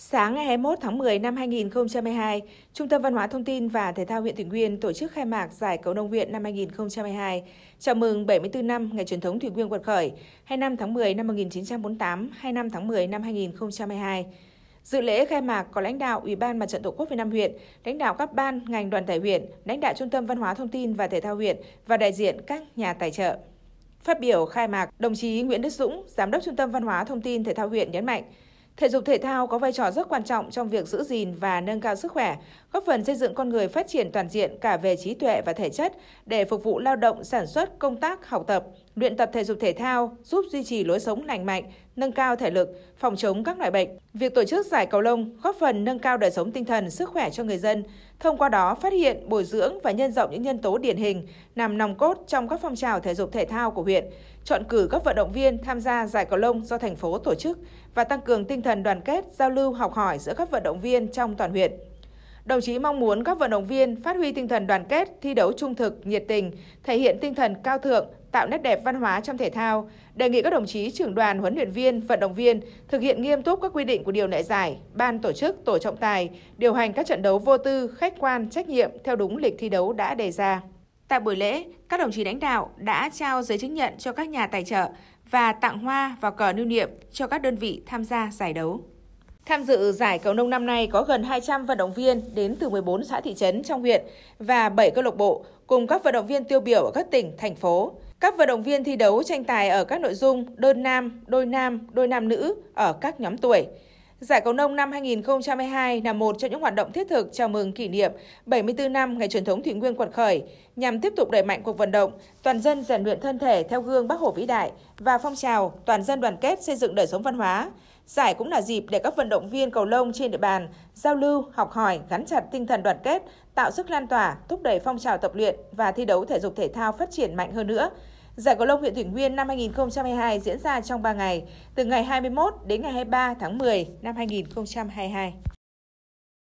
Sáng ngày 21 tháng 10 năm 2022, Trung tâm Văn hóa Thông tin và Thể thao huyện Thủy Nguyên tổ chức khai mạc Giải cầu nông huyện năm 2022, chào mừng 74 năm ngày truyền thống Thủy Nguyên quật khởi, 25 tháng 10 năm 1948, 25 tháng 10 năm 2022. Dự lễ khai mạc có lãnh đạo Ủy ban Mặt trận Tổ quốc Việt Nam huyện, lãnh đạo các ban, ngành đoàn thể huyện, lãnh đạo Trung tâm Văn hóa Thông tin và Thể thao huyện và đại diện các nhà tài trợ. Phát biểu khai mạc, đồng chí Nguyễn Đức Dũng, Giám đốc Trung tâm Văn hóa Thông tin Thể thao huyện nhấn mạnh, Thể dục thể thao có vai trò rất quan trọng trong việc giữ gìn và nâng cao sức khỏe, góp phần xây dựng con người phát triển toàn diện cả về trí tuệ và thể chất để phục vụ lao động, sản xuất, công tác, học tập, luyện tập thể dục thể thao giúp duy trì lối sống lành mạnh, nâng cao thể lực, phòng chống các loại bệnh. Việc tổ chức giải cầu lông góp phần nâng cao đời sống tinh thần, sức khỏe cho người dân, thông qua đó phát hiện, bồi dưỡng và nhân rộng những nhân tố điển hình nằm nòng cốt trong các phong trào thể dục thể thao của huyện, chọn cử các vận động viên tham gia giải cầu lông do thành phố tổ chức và tăng cường tinh thần đoàn kết, giao lưu học hỏi giữa các vận động viên trong toàn huyện. Đồng chí mong muốn các vận động viên phát huy tinh thần đoàn kết, thi đấu trung thực, nhiệt tình, thể hiện tinh thần cao thượng, tạo nét đẹp văn hóa trong thể thao, đề nghị các đồng chí trưởng đoàn, huấn luyện viên, vận động viên thực hiện nghiêm túc các quy định của điều lệ giải, ban tổ chức, tổ trọng tài, điều hành các trận đấu vô tư, khách quan, trách nhiệm theo đúng lịch thi đấu đã đề ra. Tại buổi lễ, các đồng chí lãnh đạo đã trao giấy chứng nhận cho các nhà tài trợ và tặng hoa và cờ lưu niệm cho các đơn vị tham gia giải đấu. Tham dự giải cầu nông năm nay có gần 200 vận động viên đến từ 14 xã thị trấn trong huyện và 7 câu lạc bộ cùng các vận động viên tiêu biểu ở các tỉnh, thành phố. Các vận động viên thi đấu tranh tài ở các nội dung đơn nam, đôi nam, đôi nam nữ ở các nhóm tuổi. Giải cầu nông năm 2022 là một trong những hoạt động thiết thực chào mừng kỷ niệm 74 năm ngày truyền thống Thủy Nguyên quật khởi, nhằm tiếp tục đẩy mạnh cuộc vận động toàn dân rèn luyện thân thể theo gương Bác Hồ vĩ đại và phong trào toàn dân đoàn kết xây dựng đời sống văn hóa. Giải cũng là dịp để các vận động viên cầu lông trên địa bàn giao lưu, học hỏi, gắn chặt tinh thần đoàn kết, tạo sức lan tỏa, thúc đẩy phong trào tập luyện và thi đấu thể dục thể thao phát triển mạnh hơn nữa Giải cầu lông huyện Thủy Nguyên năm 2022 diễn ra trong 3 ngày, từ ngày 21 đến ngày 23 tháng 10 năm 2022.